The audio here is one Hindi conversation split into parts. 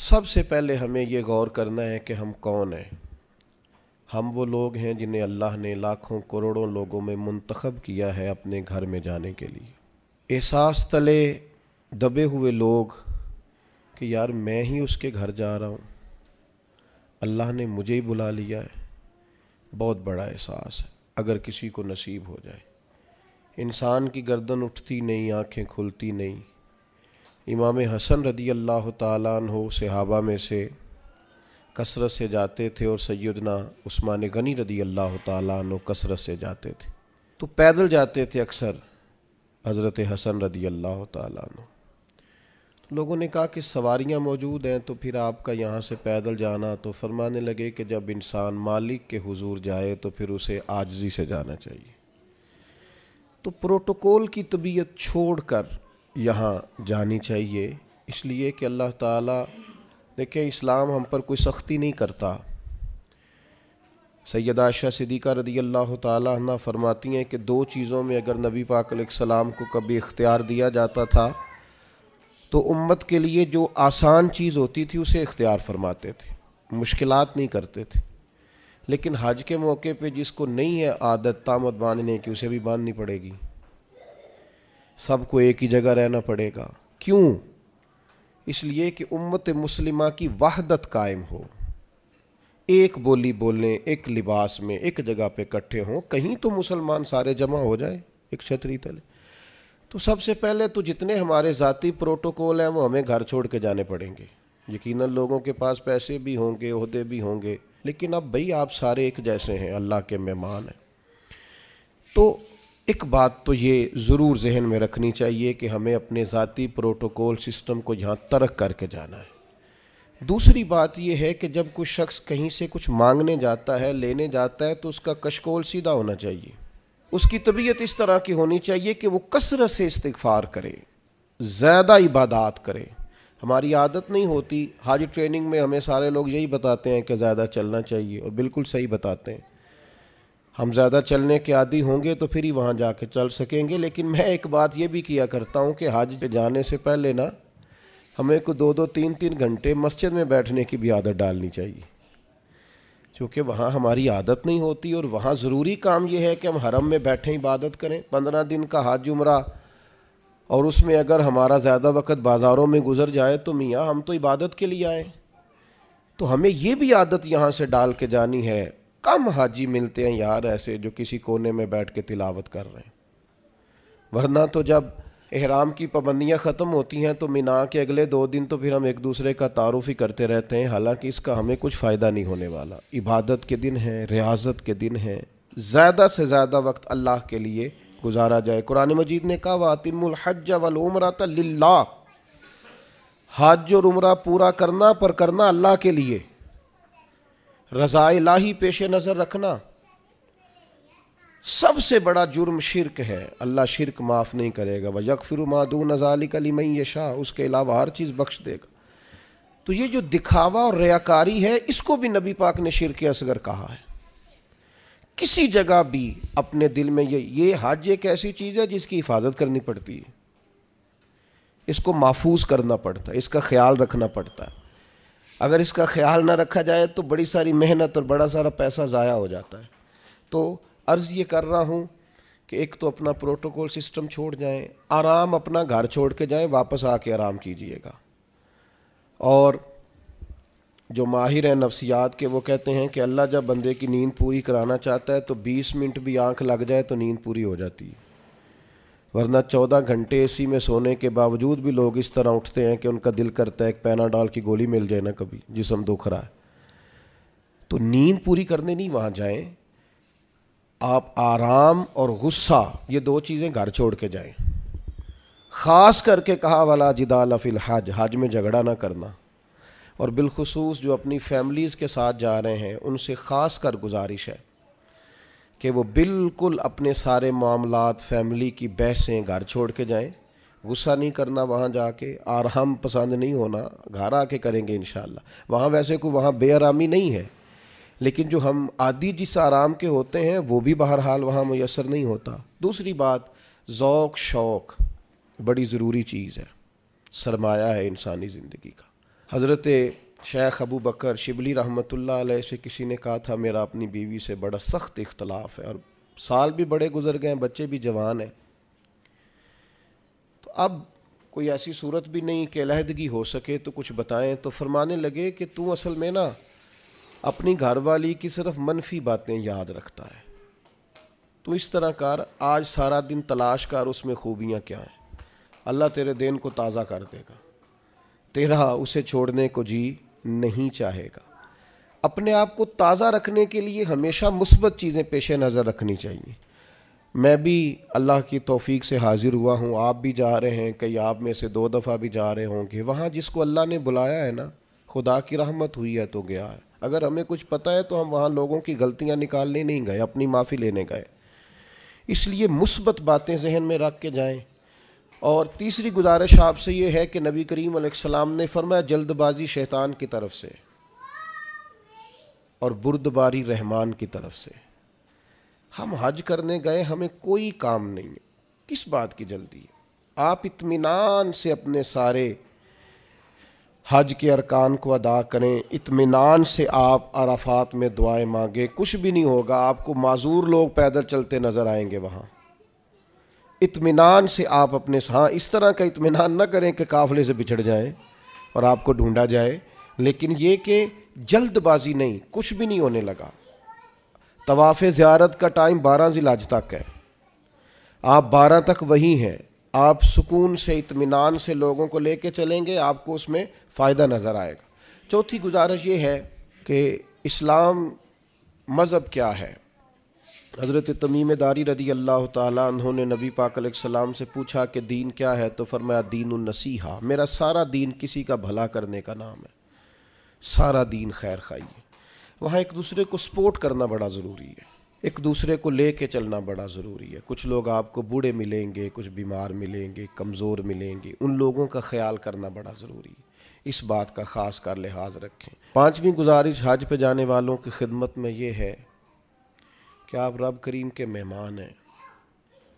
सबसे पहले हमें ये गौर करना है कि हम कौन हैं हम वो लोग हैं जिन्हें अल्लाह ने लाखों करोड़ों लोगों में मंतखब किया है अपने घर में जाने के लिए एहसास तले दबे हुए लोग कि यार मैं ही उसके घर जा रहा हूँ अल्लाह ने मुझे ही बुला लिया है बहुत बड़ा एहसास है अगर किसी को नसीब हो जाए इंसान की गर्दन उठती नहीं आंखें खुलती नहीं इमाम हसन रदी अल्लाह तु सहाबा में से कसरत से जाते थे और सैदना उस्मान गनी रदी अल्लाह तु कसरत से जाते थे तो पैदल जाते थे अक्सर हज़रत हसन रदी अल्लाह तु तो लोगों ने कहा कि सवारियाँ मौजूद हैं तो फिर आपका यहाँ से पैदल जाना तो फरमाने लगे कि जब इंसान मालिक के हुजूर जाए तो फिर उसे आजजी से जाना चाहिए तो प्रोटोकॉल की तबीयत छोड़कर यहाँ जानी चाहिए इसलिए कि अल्लाह ताला देखिए इस्लाम हम पर कोई सख्ती नहीं करता सैद आशा सिद्दीक़ा रदी अल्लाह ताली फरमाती हैं कि दो चीज़ों में अगर नबी पाक को कभी इख्तियार दिया जाता था तो उम्मत के लिए जो आसान चीज़ होती थी उसे इख्तियार फरमाते थे मुश्किल नहीं करते थे लेकिन हज के मौके पर जिसको नहीं है आदत तामद बांधने की उसे भी बांधनी पड़ेगी सबको एक ही जगह रहना पड़ेगा क्यों इसलिए कि उम्मत मुस्लिमा की वहदत कायम हो एक बोली बोलने एक लिबास में एक जगह पे इकट्ठे हों कहीं तो मुसलमान सारे जमा हो जाए एक छतरी तले तो सबसे पहले तो जितने हमारे ज़ाती प्रोटोकॉल हैं वो हमें घर छोड़ के जाने पड़ेंगे यकीनन लोगों के पास पैसे भी होंगे अहदे भी होंगे लेकिन अब भाई आप सारे एक जैसे हैं अल्लाह के मेहमान हैं तो एक बात तो ये ज़रूर जहन में रखनी चाहिए कि हमें अपने ज़ाती प्रोटोकॉल सिस्टम को यहाँ तरक करके जाना है दूसरी बात यह है कि जब कोई शख्स कहीं से कुछ मांगने जाता है लेने जाता है तो उसका कशकोल सीधा होना चाहिए उसकी तबीयत इस तरह की होनी चाहिए कि वो कसरत से इस्तफ़ार करे ज़्यादा इबादत करे हमारी आदत नहीं होती हाज ट्रेनिंग में हमें सारे लोग यही बताते हैं कि ज़्यादा चलना चाहिए और बिल्कुल सही बताते हैं हम ज़्यादा चलने के आदि होंगे तो फिर ही वहाँ कर चल सकेंगे लेकिन मैं एक बात ये भी किया करता हूँ कि हज पे जाने से पहले ना हमें को दो दो तीन तीन घंटे मस्जिद में बैठने की भी आदत डालनी चाहिए क्योंकि वहाँ हमारी आदत नहीं होती और वहाँ ज़रूरी काम यह है कि हम हरम में बैठें इबादत करें पंद्रह दिन का हज उमरा और उसमें अगर हमारा ज़्यादा वक्त बाज़ारों में गुजर जाए तो मियाँ हम तो इबादत के लिए आएँ तो हमें ये भी आदत यहाँ से डाल के जानी है कम हाजी मिलते हैं यार ऐसे जो किसी कोने में बैठ के तिलावत कर रहे हैं वरना तो जब एहराम की पाबंदियाँ ख़त्म होती हैं तो मिना के अगले दो दिन तो फिर हम एक दूसरे का तारुफ ही करते रहते हैं हालांकि इसका हमें कुछ फ़ायदा नहीं होने वाला इबादत के दिन हैं रियाजत के दिन हैं ज़्यादा से ज़्यादा वक्त अल्लाह के लिए गुजारा जाए कुरान मजीद ने कहा वातिमहज वलमरा तिल्ला हज और उम्र पूरा करना पर करना अल्लाह के लिए रजा लाही पेश नज़र रखना सबसे बड़ा जुर्म शिरक है अल्लाह शिरक माफ़ नहीं करेगा वह फिर मादू नजालिक अलीमई यशा उसके अलावा हर चीज़ बख्श देगा तो ये जो दिखावा और रयाकारी है इसको भी नबी पाक ने शिरक असगर कहा है किसी जगह भी अपने दिल में ये ये हज एक ऐसी चीज़ है जिसकी हिफाजत करनी पड़ती है इसको महफूज करना पड़ता है इसका ख्याल रखना पड़ता है अगर इसका ख्याल ना रखा जाए तो बड़ी सारी मेहनत और बड़ा सारा पैसा ज़ाया हो जाता है तो अर्ज़ ये कर रहा हूँ कि एक तो अपना प्रोटोकॉल सिस्टम छोड़ जाएं आराम अपना घर छोड़ के जाएं वापस आके आराम कीजिएगा और जो माहिर हैं नफ्सियात के वो कहते हैं कि अल्लाह जब बंदे की नींद पूरी कराना चाहता है तो 20 मिनट भी आंख लग जाए तो नींद पूरी हो जाती है वरना चौदह घंटे एसी में सोने के बावजूद भी लोग इस तरह उठते हैं कि उनका दिल करता है एक पैनाडाल की गोली मिल जाए ना कभी जिसम दुख रहा है तो नींद पूरी करने नहीं वहाँ जाएँ आप आराम और गुस्सा ये दो चीज़ें घर छोड़ के जाएँ ख़ास करके कहा वाला जिदा लफिल हज हज में झगड़ा ना करना और बिलखसूस जो अपनी फैमिलीज़ के साथ जा रहे हैं उनसे ख़ास कर गुजारिश है कि वो बिल्कुल अपने सारे मामलात फैमिली की बहसें घर छोड़ के जाएँ गुस्सा नहीं करना वहाँ जाके आराम पसंद नहीं होना घर आके करेंगे इन वहाँ वैसे कोई वहाँ बेआरामी नहीं है लेकिन जो हम आदि जिस आराम के होते हैं वो भी बहरहाल वहाँ मैसर नहीं होता दूसरी बात ओक़ शौक़ बड़ी ज़रूरी चीज़ है सरमाया है इंसानी ज़िंदगी का हज़रत शेख अबू बकर शिबली रहमत से किसी ने कहा था मेरा अपनी बीवी से बड़ा सख्त इख्तलाफ है और साल भी बड़े गुजर गए बच्चे भी जवान हैं तो अब कोई ऐसी सूरत भी नहीं कि अलहदगी हो सके तो कुछ बताएं तो फरमाने लगे कि तू असल में ना अपनी घर वाली की सिर्फ मनफी बातें याद रखता है तो इस तरह कर आज सारा दिन तलाश कर उसमें खूबियाँ क्या हैं अल्लाह तेरे दिन को ताज़ा कर देगा तेरा उसे छोड़ने को जी नहीं चाहेगा अपने आप को ताज़ा रखने के लिए हमेशा मुस्बत चीज़ें पेश नज़र रखनी चाहिए मैं भी अल्लाह की तोफ़ी से हाज़िर हुआ हूँ आप भी जा रहे हैं कई आप में से दो दफ़ा भी जा रहे होंगे वहाँ जिसको अल्लाह ने बुलाया है ना खुदा की रहमत हुई है तो गया है अगर हमें कुछ पता है तो हम वहाँ लोगों की गलतियाँ निकालने नहीं गए अपनी माफ़ी लेने गए इसलिए मुस्बत बातें जहन में रख के जाएँ और तीसरी गुजारिश आपसे ये है कि नबी करीम सलाम ने फरमाया जल्दबाजी शैतान की तरफ से और बुरदबारी रहमान की तरफ से हम हज करने गए हमें कोई काम नहीं है किस बात की जल्दी है आप इतमान से अपने सारे हज के अरकान को अदा करें इतमान से आप अराफात में दुआएं मांगें कुछ भी नहीं होगा आपको माजूर लोग पैदल चलते नज़र आएंगे वहाँ इतमान से आप अपने हाँ इस तरह का इतमान ना करें कि काफले से बिछड़ जाएँ और आपको ढूंढा जाए लेकिन ये कि जल्दबाजी नहीं कुछ भी नहीं होने लगा तवाफ़ ज़्यारत का टाइम बारह जिलाज तक है आप बारह तक वहीं हैं आप सुकून से इतमान से लोगों को लेके चलेंगे आपको उसमें फ़ायदा नज़र आएगा चौथी गुजारिश ये है कि इस्लाम मज़हब क्या है हज़रत तमीमदारी रदी अल्लाह तहों ने नबी पाक सलाम से पूछा कि दीन क्या है तो फरमाया दीन नसीहा मेरा सारा दीन किसी का भला करने का नाम है सारा दीन खैर खाई है वहाँ एक दूसरे को सपोर्ट करना बड़ा ज़रूरी है एक दूसरे को ले कर चलना बड़ा ज़रूरी है कुछ लोग आपको बूढ़े मिलेंगे कुछ बीमार मिलेंगे कमज़ोर मिलेंगे उन लोगों का ख्याल करना बड़ा ज़रूरी है इस बात का ख़ास कर लिहाज रखें पाँचवीं गुजारिश हज पर जाने वालों की खिदमत में ये है कि आप रब करीम के मेहमान हैं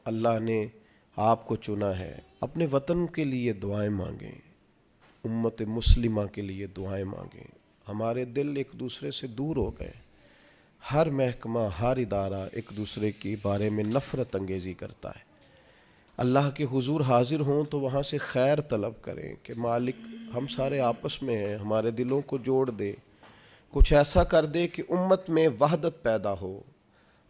अल्लाह ने आपको चुना है अपने वतन के लिए दुआएं मांगें उम्मत मुस्लिमा के लिए दुआएं मांगें हमारे दिल एक दूसरे से दूर हो गए हर महकमा हर इदारा एक दूसरे के बारे में नफ़रत अंगेज़ी करता है अल्लाह के हुजूर हाजिर हों तो वहाँ से खैर तलब करें कि मालिक हम सारे आपस में हैं हमारे दिलों को जोड़ दे कुछ ऐसा कर दे कि उम्मत में वहदत पैदा हो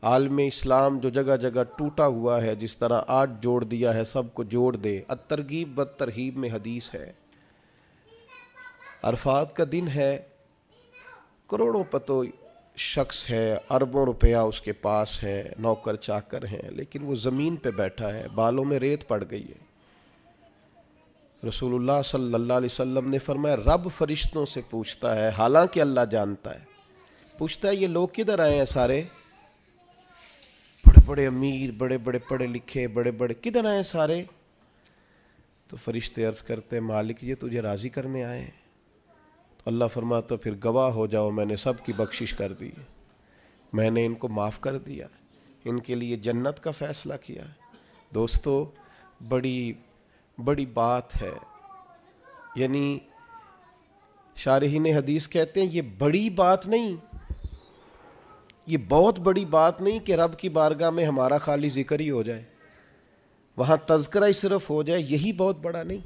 आलम इस्लाम जो जगह जगह टूटा हुआ है जिस तरह आठ जोड़ दिया है सबको जोड़ दे अतरगीब व तरहीब में हदीस है अरफात का दिन है करोड़ों पतो शख्स है अरबों रुपया उसके पास है नौकर चाकर हैं लेकिन वो ज़मीन पे बैठा है बालों में रेत पड़ गई है रसूलुल्लाह सल्लल्लाहु अलैहि वसल्लम ने फरमाया रब फरिश्तों से पूछता है हालांकि अल्लाह जानता है पूछता है ये लोग किधर आए हैं सारे बड़े अमीर बड़े बड़े पढ़े लिखे बड़े बड़े किधर आए सारे तो फरिश्ते अर्ज करते हैं मालिक ये तुझे राज़ी करने आए तो अल्लाह फरमाता तो फिर गवाह हो जाओ मैंने सब की बख्शिश कर दी मैंने इनको माफ़ कर दिया इनके लिए जन्नत का फ़ैसला किया दोस्तों बड़ी बड़ी बात है यानी शारहीन हदीस कहते हैं ये बड़ी बात नहीं ये बहुत बड़ी बात नहीं कि रब की बारगाह में हमारा खाली जिक्र ही हो जाए वहाँ तस्करा ही सिर्फ हो जाए यही बहुत बड़ा नहीं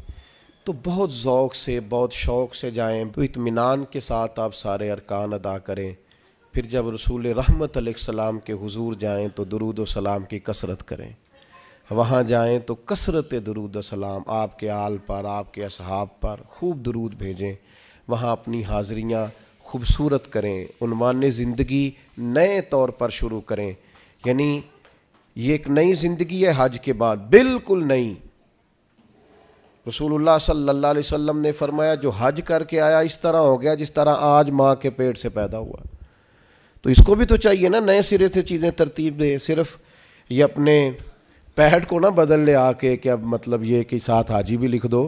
तो बहुत ओक़ से बहुत शौक़ से जाएँ तो इतमान के साथ आप सारे अरकान अदा करें फिर जब रसूल रहमत सलाम के हुजूर जाएं तो दरूद सलाम की कसरत करें वहाँ जाएं तो कसरत दरूद सलाम आपके आल पर आपके असहाब पर खूब दरूद भेजें वहाँ अपनी हाज़रियाँ खूबसूरत करें उनवान ज़िंदगी नए तौर पर शुरू करें यानी ये एक नई ज़िंदगी है हज के बाद बिल्कुल नई रसूल सल्ला वम ने फरमाया जो हज करके आया इस तरह हो गया जिस तरह आज माँ के पेट से पैदा हुआ तो इसको भी तो चाहिए ना नए सिरे से चीज़ें तरतीब दे सिर्फ ये अपने पैड को ना बदल ले आके कि अब मतलब ये कि साथ हाजी भी लिख दो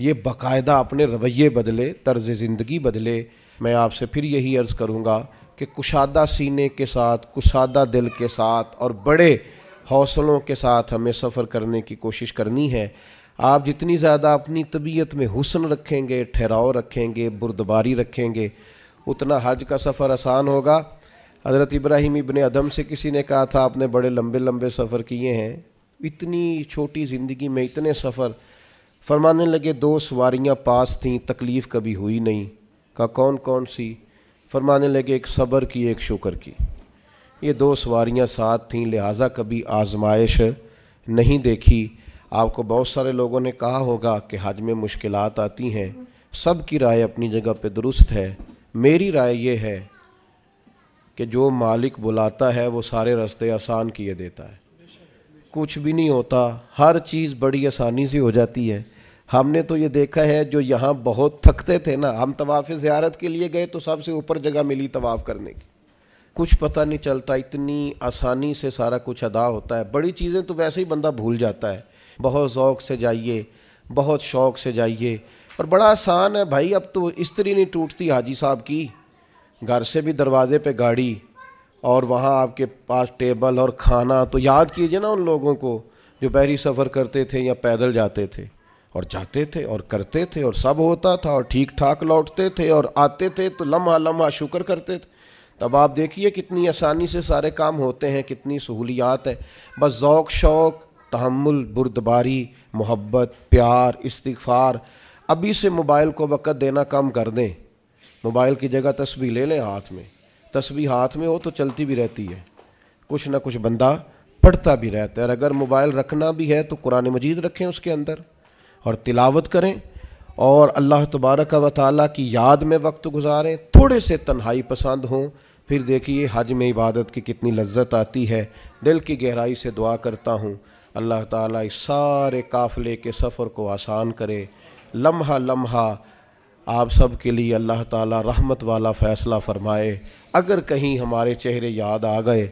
ये बाकायदा अपने रवैये बदले तर्ज़ ज़िंदगी बदले मैं आपसे फिर यही अर्ज़ करूँगा कि कुशादा सीने के साथ कुशादा दिल के साथ और बड़े हौसलों के साथ हमें सफ़र करने की कोशिश करनी है आप जितनी ज़्यादा अपनी तबीयत में हुसन रखेंगे ठहराव रखेंगे बुरदबारी रखेंगे उतना हज का सफ़र आसान होगा हज़रत इब्राहिम इबन अदम से किसी ने कहा था आपने बड़े लंबे लंबे सफ़र किए हैं इतनी छोटी ज़िंदगी में इतने सफ़र फरमाने लगे दो सवारियाँ पास थीं तकलीफ़ कभी हुई नहीं का कौन कौन सी फरमाने लगे एक सब्र की एक शुक्र की ये दो सवारियाँ साथ थीं लिहाजा कभी आजमाइश नहीं देखी आपको बहुत सारे लोगों ने कहा होगा कि हज में मुश्किल आती हैं सब की राय अपनी जगह पे दुरुस्त है मेरी राय ये है कि जो मालिक बुलाता है वो सारे रास्ते आसान किए देता है कुछ भी नहीं होता हर चीज़ बड़ी आसानी से हो जाती है हमने तो ये देखा है जो यहाँ बहुत थकते थे ना हम तवाफ़ ज़्यारत के लिए गए तो सबसे ऊपर जगह मिली तवाफ़ करने की कुछ पता नहीं चलता इतनी आसानी से सारा कुछ अदा होता है बड़ी चीज़ें तो वैसे ही बंदा भूल जाता है बहुत ओक़ से जाइए बहुत शौक़ से जाइए और बड़ा आसान है भाई अब तो स्त्री नहीं टूटती हाजी साहब की घर से भी दरवाजे पे गाड़ी और वहाँ आपके पास टेबल और खाना तो याद कीजिए ना उन लोगों को जो बहरी सफ़र करते थे या पैदल जाते थे और जाते थे और करते थे और सब होता था और ठीक ठाक लौटते थे और आते थे तो लम्हा लम्हा शुक्र करते थे तब आप देखिए कितनी आसानी से सारे काम होते हैं कितनी सहूलियात हैं बस ओक़ शौक़ तहमुल बुरदबारी मोहब्बत प्यार इस्तफ़ार अभी से मोबाइल को वक़्त देना कम कर दें मोबाइल की जगह तस्वीर ले लें हाथ में तस्वीर हाथ में हो तो चलती भी रहती है कुछ ना कुछ बंदा पढ़ता भी रहता है और अगर मोबाइल रखना भी है तो कुरान मजीद रखें उसके अंदर और तिलावत करें और अल्लाह तबारक व ताली की याद में वक्त गुजारें थोड़े से तन्हाई पसंद हों फिर देखिए हज में इबादत की कितनी लज्जत आती है दिल की गहराई से दुआ करता हूँ अल्लाह ताला इस सारे काफ़िले के सफ़र को आसान करे लम्हा लम्हा आप सब के लिए अल्लाह ताला रहमत वाला फ़ैसला फ़रमाए अगर कहीं हमारे चेहरे याद आ गए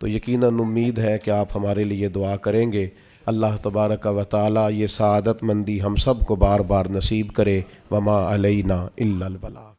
तो यकीनन उम्मीद है कि आप हमारे लिए दुआ करेंगे अल्लाह तबारक व ताली ये सदतमंदी मंदी हम सब को बार बार नसीब करे वमा अलना इल्लबला